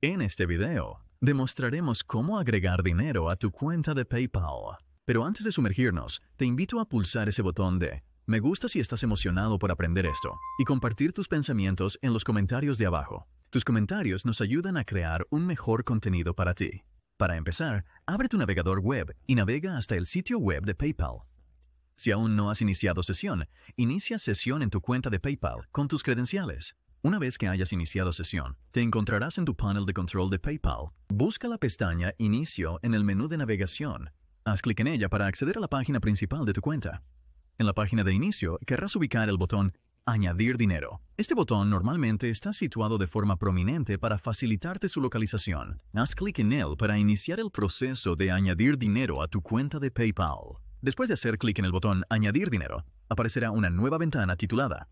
En este video, demostraremos cómo agregar dinero a tu cuenta de PayPal. Pero antes de sumergirnos, te invito a pulsar ese botón de me gusta si estás emocionado por aprender esto y compartir tus pensamientos en los comentarios de abajo. Tus comentarios nos ayudan a crear un mejor contenido para ti. Para empezar, abre tu navegador web y navega hasta el sitio web de PayPal. Si aún no has iniciado sesión, inicia sesión en tu cuenta de PayPal con tus credenciales. Una vez que hayas iniciado sesión, te encontrarás en tu panel de control de PayPal. Busca la pestaña Inicio en el menú de navegación. Haz clic en ella para acceder a la página principal de tu cuenta. En la página de inicio querrás ubicar el botón Añadir dinero. Este botón normalmente está situado de forma prominente para facilitarte su localización. Haz clic en él para iniciar el proceso de añadir dinero a tu cuenta de PayPal. Después de hacer clic en el botón Añadir dinero, aparecerá una nueva ventana titulada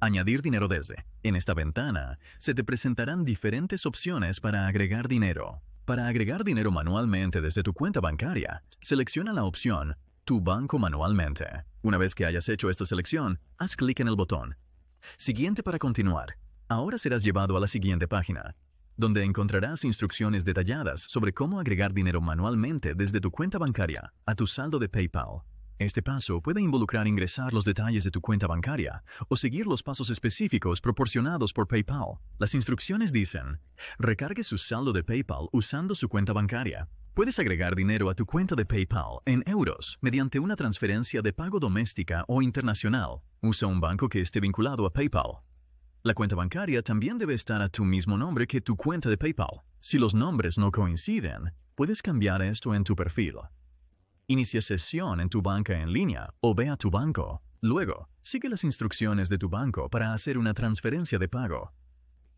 Añadir dinero desde. En esta ventana se te presentarán diferentes opciones para agregar dinero. Para agregar dinero manualmente desde tu cuenta bancaria, selecciona la opción Tu banco manualmente. Una vez que hayas hecho esta selección, haz clic en el botón Siguiente para continuar. Ahora serás llevado a la siguiente página, donde encontrarás instrucciones detalladas sobre cómo agregar dinero manualmente desde tu cuenta bancaria a tu saldo de PayPal. Este paso puede involucrar ingresar los detalles de tu cuenta bancaria o seguir los pasos específicos proporcionados por PayPal. Las instrucciones dicen, recargue su saldo de PayPal usando su cuenta bancaria. Puedes agregar dinero a tu cuenta de PayPal en euros mediante una transferencia de pago doméstica o internacional. Usa un banco que esté vinculado a PayPal. La cuenta bancaria también debe estar a tu mismo nombre que tu cuenta de PayPal. Si los nombres no coinciden, puedes cambiar esto en tu perfil. Inicia sesión en tu banca en línea o ve a tu banco. Luego, sigue las instrucciones de tu banco para hacer una transferencia de pago.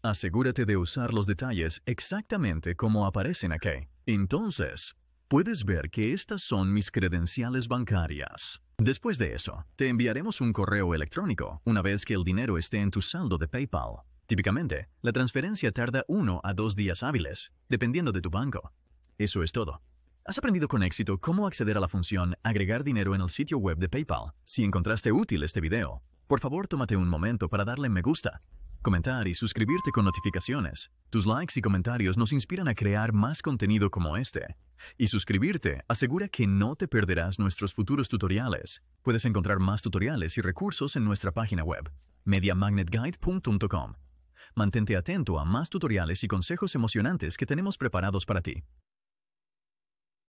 Asegúrate de usar los detalles exactamente como aparecen aquí. Entonces, puedes ver que estas son mis credenciales bancarias. Después de eso, te enviaremos un correo electrónico una vez que el dinero esté en tu saldo de PayPal. Típicamente, la transferencia tarda uno a dos días hábiles, dependiendo de tu banco. Eso es todo. ¿Has aprendido con éxito cómo acceder a la función Agregar dinero en el sitio web de PayPal? Si encontraste útil este video, por favor tómate un momento para darle me gusta, comentar y suscribirte con notificaciones. Tus likes y comentarios nos inspiran a crear más contenido como este. Y suscribirte asegura que no te perderás nuestros futuros tutoriales. Puedes encontrar más tutoriales y recursos en nuestra página web, mediamagnetguide.com. Mantente atento a más tutoriales y consejos emocionantes que tenemos preparados para ti.